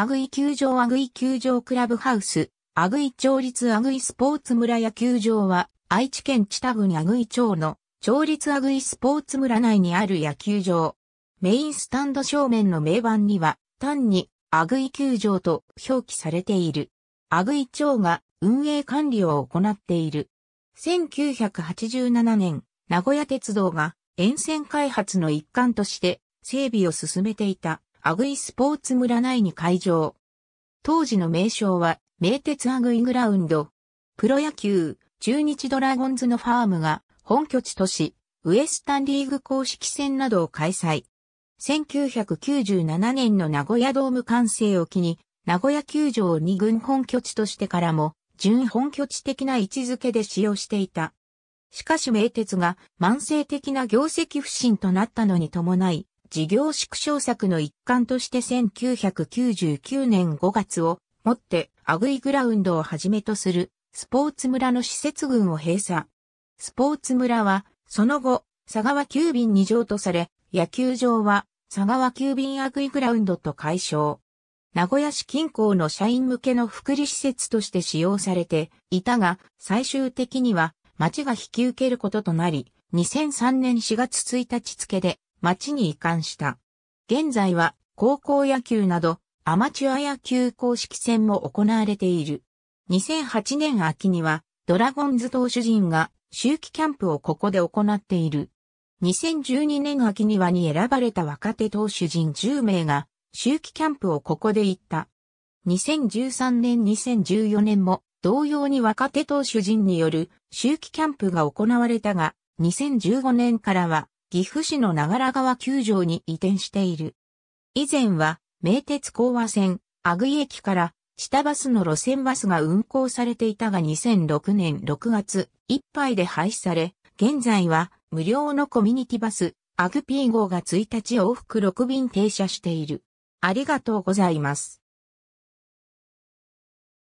アグイ球場アグイ球場クラブハウス、アグイ町立アグイスポーツ村野球場は、愛知県知多郡アグイ町の町立アグイスポーツ村内にある野球場。メインスタンド正面の名板には、単にアグイ球場と表記されている。アグイ町が運営管理を行っている。1987年、名古屋鉄道が沿線開発の一環として整備を進めていたアグイスポーツ村内に会場。当時の名称は、名鉄アグイグラウンド。プロ野球、中日ドラゴンズのファームが、本拠地都市、ウエスタンリーグ公式戦などを開催。1997年の名古屋ドーム完成を機に、名古屋球場を二軍本拠地としてからも、準本拠地的な位置づけで使用していた。しかし名鉄が慢性的な業績不振となったのに伴い、事業縮小策の一環として1999年5月をもってアグイグラウンドをはじめとするスポーツ村の施設群を閉鎖。スポーツ村はその後佐川急便に譲渡され野球場は佐川急便アグイグラウンドと解消。名古屋市近郊の社員向けの福利施設として使用されていたが、最終的には町が引き受けることとなり、2003年4月1日付で町に移管した。現在は高校野球などアマチュア野球公式戦も行われている。2008年秋にはドラゴンズ投手陣が周期キャンプをここで行っている。2012年秋にはに選ばれた若手投手陣10名が周期キャンプをここで行った。2013年2014年も同様に若手投手陣による周期キャンプが行われたが、2015年からは岐阜市の長良川球場に移転している。以前は、名鉄高和線、阿久井駅から、下バスの路線バスが運行されていたが2006年6月いっぱいで廃止され、現在は無料のコミュニティバス、アグピー号が1日往復6便停車している。ありがとうございます。